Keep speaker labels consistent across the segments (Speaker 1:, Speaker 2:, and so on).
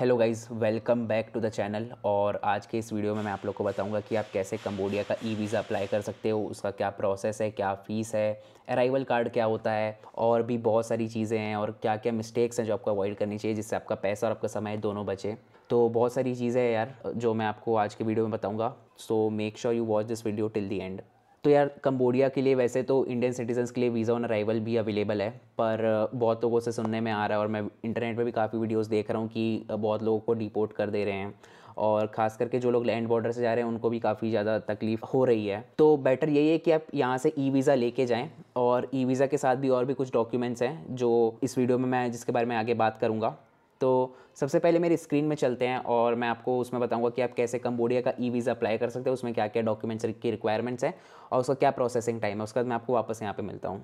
Speaker 1: Hello guys welcome back to the channel और आज के इस वीडियो में मैं आप लोग को बताऊंगा कि आप कैसे कंबोडिया का ई वीज़ा अप्लाई कर सकते हो उसका क्या प्रोसेस है क्या फ़ीस है अराइवल कार्ड क्या होता है और भी बहुत सारी चीज़ें हैं और क्या क्या मिस्टेक्स हैं जो आपको अवॉइड करनी चाहिए जिससे आपका पैसा और आपका समय दोनों बचे तो बहुत सारी चीज़ें हैं यार जो मैं आपको आज के वीडियो में बताऊँगा so make sure you watch this video till the end तो यार कम्बोडिया के लिए वैसे तो इंडियन सिटीजन्स के लिए वीज़ा ऑन अराइवल भी अवेलेबल है पर बहुत लोगों से सुनने में आ रहा है और मैं इंटरनेट पर भी काफ़ी वीडियोज़ देख रहा हूँ कि बहुत लोगों को डिपोर्ट कर दे रहे हैं और ख़ास करके जो लोग लैंड बॉर्डर से जा रहे हैं उनको भी काफ़ी ज़्यादा तकलीफ़ हो रही है तो बेटर यही है कि आप यहाँ से ई वीज़ा लेके जाएं और ई वीज़ा के साथ भी और भी कुछ डॉक्यूमेंट्स हैं जो इस वीडियो में मैं जिसके बारे में आगे बात करूँगा तो सबसे पहले मेरी स्क्रीन में चलते हैं और मैं आपको उसमें बताऊंगा कि आप कैसे कंबोडिया का ई वीज़ा अप्लाई कर सकते हैं उसमें क्या क्या डॉक्यूमेंट्स की रिक्वायरमेंट्स हैं और उसका क्या प्रोसेसिंग टाइम है उसके बाद मैं आपको वापस यहाँ पर मिलता हूँ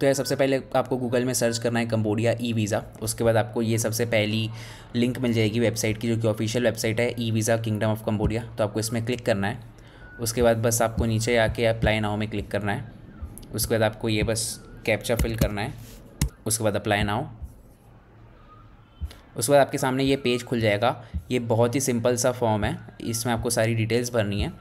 Speaker 1: तो यह सबसे पहले आपको गूगल में सर्च करना है कंबोडिया ई वीज़ा उसके बाद आपको ये सबसे पहली लिंक मिल जाएगी वेबसाइट की जो कि ऑफिशियल वेबसाइट है e visa kingdom of Cambodia तो आपको इसमें क्लिक करना है उसके बाद बस आपको नीचे आके अप्लाई नाव में क्लिक करना है उसके बाद आपको ये बस कैप्चा फिल करना है उसके बाद अप्लाई नाव उसके बाद आपके सामने ये पेज खुल जाएगा ये बहुत ही सिंपल सा फॉर्म है इसमें आपको सारी डिटेल्स भरनी है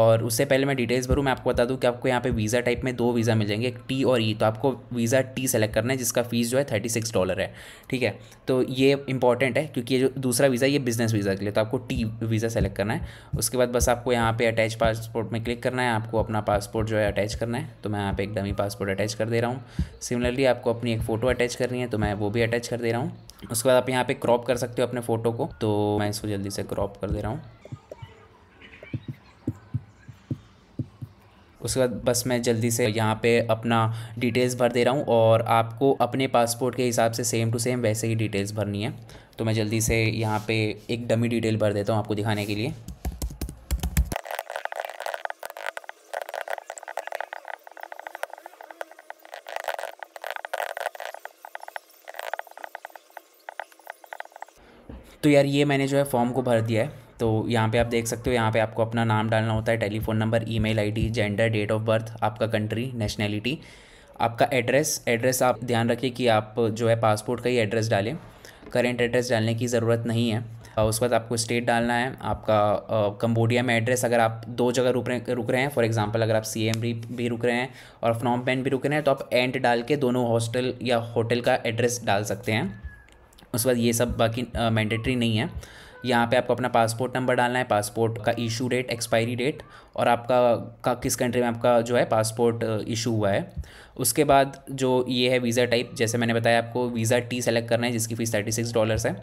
Speaker 1: और उससे पहले मैं डिटेल्स भरूँ मैं आपको बता दूँ कि आपको यहाँ पे वीज़ा टाइप में दो वीज़ा मिल जाएंगे एक टी और ई e। तो आपको वीज़ा टी सेलेक्ट करना है जिसका फीस जो है थर्टी सिक्स डॉलर है ठीक है तो ये इंपॉर्टेंट है क्योंकि ये जो दूसरा वीज़ा ये बिज़नेस वीज़ा के लिए तो आपको टी वीज़ा सेलेक्ट करना है उसके बाद बस आपको यहाँ पर अटैच पासपोर्ट में क्लिक करना है आपको अपना पासपोर्ट जो है अटैच करना है तो मैं यहाँ पर एक डमी पासपोर्ट अटैच कर दे रहा हूँ सिमिलरली आपको अपनी एक फ़ोटो अटैच करनी है तो मैं वो भी अटैच कर दे रहा हूँ उसके बाद आप यहाँ पे क्रॉप कर सकते हो अपने फ़ोटो को तो मैं इसको जल्दी से क्रॉप कर दे रहा हूँ उसके बाद बस मैं जल्दी से यहाँ पे अपना डिटेल्स भर दे रहा हूँ और आपको अपने पासपोर्ट के हिसाब से सेम टू सेम वैसे ही डिटेल्स भरनी है तो मैं जल्दी से यहाँ पे एक डमी डिटेल भर देता हूँ आपको दिखाने के लिए तो यार ये मैंने जो है फॉर्म को भर दिया है तो यहाँ पे आप देख सकते हो यहाँ पे आपको अपना नाम डालना होता है telephone number email ID gender date of birth आपका कंट्री नेशनैलिटी आपका एड्रेस एड्रेस आप ध्यान रखिए कि आप जो है पासपोर्ट का ही एड्रेस डालें करेंट एड्रेस डालने की ज़रूरत नहीं है उसके बाद आपको स्टेट डालना है आपका कंबोडिया में एड्रेस अगर आप दो जगह रुक रहे रुक रहे हैं फॉर एग्जांपल अगर आप सी एम भी, भी रुक रहे हैं और फ्नॉम पेन भी रुक रहे हैं तो आप एंड डाल के दोनों हॉस्टल या होटल का एड्रेस डाल सकते हैं उसके बाद ये सब बाकी मैंडेटरी नहीं है यहाँ पे आपको अपना पासपोर्ट नंबर डालना है पासपोर्ट का इशू डेट एक्सपायरी डेट और आपका का किस कंट्री में आपका जो है पासपोर्ट इशू हुआ है उसके बाद जो ये है वीज़ा टाइप जैसे मैंने बताया आपको वीज़ा टी सेलेक्ट करना है जिसकी फ़ीस थर्टी सिक्स डॉलर्स है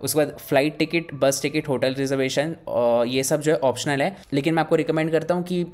Speaker 1: उसके बाद flight ticket bus ticket hotel reservation और ये सब जो है ऑप्शनल है लेकिन मैं आपको रिकमेंड करता हूँ कि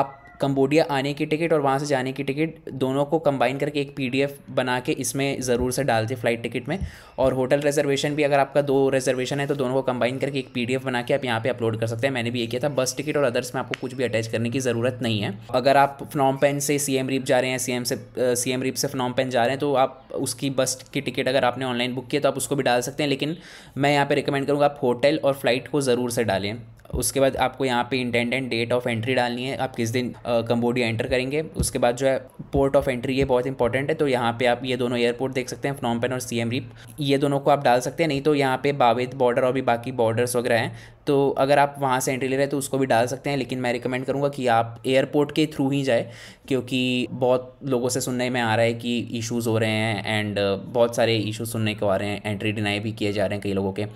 Speaker 1: आप कंबोडिया आने की टिकट और वहाँ से जाने की टिकट दोनों को कंबाइन करके एक पीडीएफ बना के इसमें ज़रूर से डाल दें फ्लाइट टिकट में और होटल रिजर्वेशन भी अगर आपका दो रिजर्वेशन है तो दोनों को कंबाइन करके एक पीडीएफ बना के आप यहाँ पे अपलोड कर सकते हैं मैंने भी ये किया था बस टिकट और अदर्स में आपको कुछ भी अटैच करने की ज़रूरत नहीं है अगर आप फ्नॉम पेन से सी एम रीप जा रहे हैं सी एम से सी एम रीप से फ्नॉम पेन जा रहे हैं तो आप उसकी बस की टिकट अगर आपने ऑनलाइन बुक किया तो आप उसको भी डाल सकते हैं लेकिन मैं यहाँ पर रिकमेंड करूँगा आप होटल और फ्लाइट को ज़रूर से डालें उसके बाद आपको यहाँ पे इंटेंडेंट डेट ऑफ एंट्री डालनी है आप किस दिन कंबोडिया एंटर करेंगे उसके बाद जो है पोर्ट ऑफ एंट्री ये बहुत इंपॉर्टेंट है तो यहाँ पे आप ये दोनों एयरपोर्ट देख सकते हैं पेन और सी एम रिप ये दोनों को आप डाल सकते हैं नहीं तो यहाँ पे बावेद बॉर्डर और भी बाकी बॉर्डर्स वगैरह हैं तो अगर आप वहाँ से एंट्री ले रहे हैं तो उसको भी डाल सकते हैं लेकिन मैं रिकमेंड करूँगा कि आप एयरपोर्ट के थ्रू ही जाए क्योंकि बहुत लोगों से सुनने में आ रहा है कि इशूज़ हो रहे हैं एंड uh, बहुत सारे इशू सुनने को आ रहे हैं एंट्री डिनाई भी किए जा रहे हैं कई लोगों के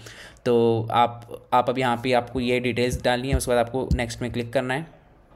Speaker 1: तो आप आप अब यहाँ पर आपको ये डिटेल्स डालनी है उसके बाद आपको नेक्स्ट में क्लिक करना है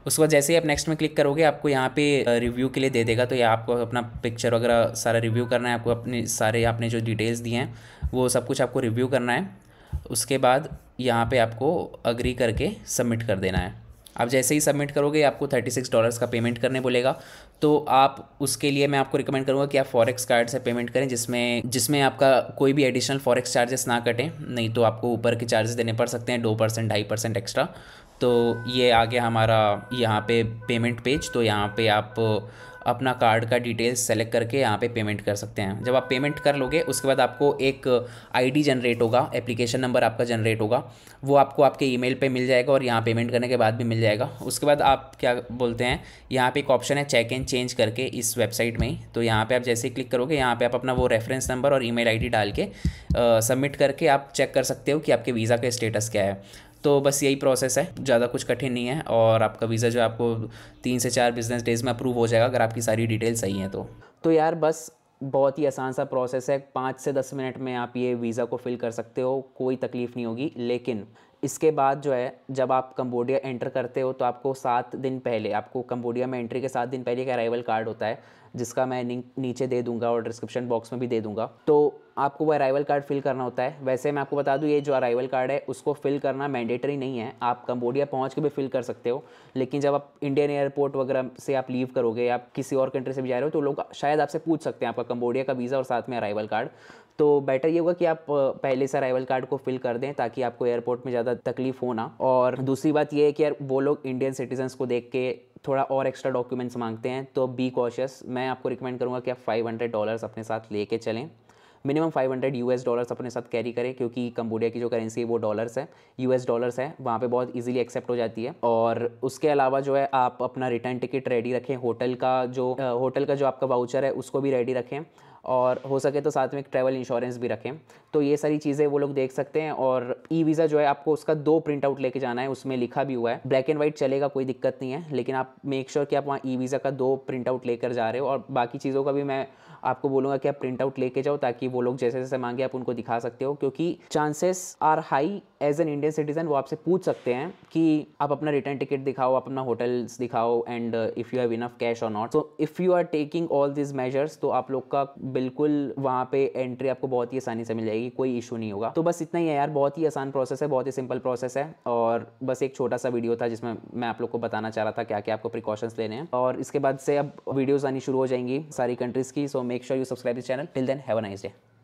Speaker 1: उसके बाद जैसे ही आप नेक्स्ट में क्लिक करोगे आपको यहाँ पे रिव्यू uh, के लिए दे देगा तो ये आपको अपना पिक्चर वगैरह सारा रिव्यू करना है आपको अपने सारे आपने जो डिटेल्स दिए हैं वो सब कुछ आपको रिव्यू करना है उसके बाद यहाँ पे आपको अग्री करके सबमिट कर देना है आप जैसे ही सबमिट करोगे आपको थर्टी सिक्स डॉलर्स का पेमेंट करने बोलेगा तो आप उसके लिए मैं आपको रिकमेंड करूँगा कि आप फॉरेक्स कार्ड से पेमेंट करें जिसमें जिसमें आपका कोई भी एडिशनल फॉरेक्स चार्जेस ना कटें नहीं तो आपको ऊपर के चार्जेस देने पड़ सकते हैं दो परसेंट ढाई परसेंट एक्स्ट्रा तो ये आ गया हमारा यहाँ पे पेमेंट पेज तो यहाँ पे आप अपना कार्ड का डिटेल्स सेलेक्ट करके यहाँ पे पेमेंट कर सकते हैं जब आप पेमेंट कर लोगे उसके बाद आपको एक आईडी जनरेट होगा एप्लीकेशन नंबर आपका जनरेट होगा वो आपको आपके ईमेल पे मिल जाएगा और यहाँ पेमेंट करने के बाद भी मिल जाएगा उसके बाद आप क्या बोलते हैं यहाँ पे एक ऑप्शन है चेक एंड चेंज करके इस वेबसाइट में ही तो यहाँ पर आप जैसे क्लिक करोगे यहाँ पर आप अपना वो रेफरेंस नंबर और ई मेल डाल के सबमिट करके आप चेक कर सकते हो कि आपके वीज़ा का स्टेटस क्या है तो बस यही प्रोसेस है ज़्यादा कुछ कठिन नहीं है और आपका वीज़ा जो आपको तीन से चार बिजनेस डेज़ में अप्रूव हो जाएगा अगर आप आपकी सारी डिटेल सही हैं तो तो यार बस बहुत ही आसान सा प्रोसेस है पाँच से दस मिनट में आप ये वीज़ा को फिल कर सकते हो कोई तकलीफ़ नहीं होगी लेकिन इसके बाद जो है जब आप कंबोडिया एंटर करते हो तो आपको सात दिन पहले आपको कंबोडिया में एंट्री के सात दिन पहले एक अराइवल कार्ड होता है जिसका मैं नीचे दे दूंगा और डिस्क्रिप्शन बॉक्स में भी दे दूंगा तो आपको वो अराइवल कार्ड फिल करना होता है वैसे मैं आपको बता दूँ ये जो अराइवल कार्ड है उसको फिल करना मैंडेटरी नहीं है आप कंबोडिया पहुँच के भी फिल कर सकते हो लेकिन जब आप इंडियन एयरपोर्ट वगैरह से आप लीव करोगे या आप किसी और कंट्री से भी जा रहे हो तो लोग शायद आपसे पूछ सकते हैं आपका कंबोडिया का वीज़ा और साथ में अराइवल कार्ड तो बेटर ये होगा कि आप पहले से अराइवल कार्ड को फिल कर दें ताकि आपको एयरपोर्ट में ज़्यादा तकलीफ हो ना और दूसरी बात ये है कि यार वो लोग इंडियन सिटीजन्स को देख के थोड़ा और एक्स्ट्रा डॉक्यूमेंट्स मांगते हैं तो बी कॉशियस मैं आपको रिकमेंड करूँगा कि आप फाइव हंड्रेड डॉलर्स अपने साथ लेके चलें मिनिमम 500 एस डॉलर्स अपने साथ कैरी करें क्योंकि कंबोडिया की जो करेंसी है वो डॉलर्स है एस डॉलर्स है वहाँ पे बहुत इजीली एक्सेप्ट हो जाती है और उसके अलावा जो है आप अपना रिटर्न टिकट रेडी रखें होटल का जो होटल का जो आपका वाउचर है उसको भी रेडी रखें और हो सके तो साथ में एक ट्रैवल इंश्योरेंस भी रखें तो ये सारी चीज़ें वो लोग देख सकते हैं और ई वीज़ा जो है आपको उसका दो प्रिंट आउट लेके जाना है उसमें लिखा भी हुआ है ब्लैक एंड वाइट चलेगा कोई दिक्कत नहीं है लेकिन आप मेक श्योर sure कि आप वहाँ ई वीज़ा का दो प्रिंट आउट लेकर जा रहे हो और बाकी चीज़ों का भी मैं आपको बोलूँगा कि आप प्रिंट आउट लेके जाओ ताकि वो लोग जैसे जैसे मांगे आप उनको दिखा सकते हो क्योंकि chances are high as an Indian citizen वो आपसे पूछ सकते हैं कि आप अपना रिटर्न टिकट दिखाओ आप अपना होटल्स दिखाओ and if you have enough cash or not so if you are taking all this measures तो आप लोग का बिल्कुल वहाँ पे एंट्री आपको बहुत ही आसानी से मिल जाएगी कोई इशू नहीं होगा तो बस इतना ही है यार बहुत ही आसान प्रोसेस है बहुत ही सिंपल प्रोसेस है और बस एक छोटा सा वीडियो था जिसमें मैं आप लोग को बताना चाह रहा था क्या क्या आपको प्रिकॉशंस लेने हैं और इसके बाद से अब वीडियोज़ आनी शुरू हो जाएंगी सारी कंट्रीज़ की so make sure you subscribe this channel till then have a nice day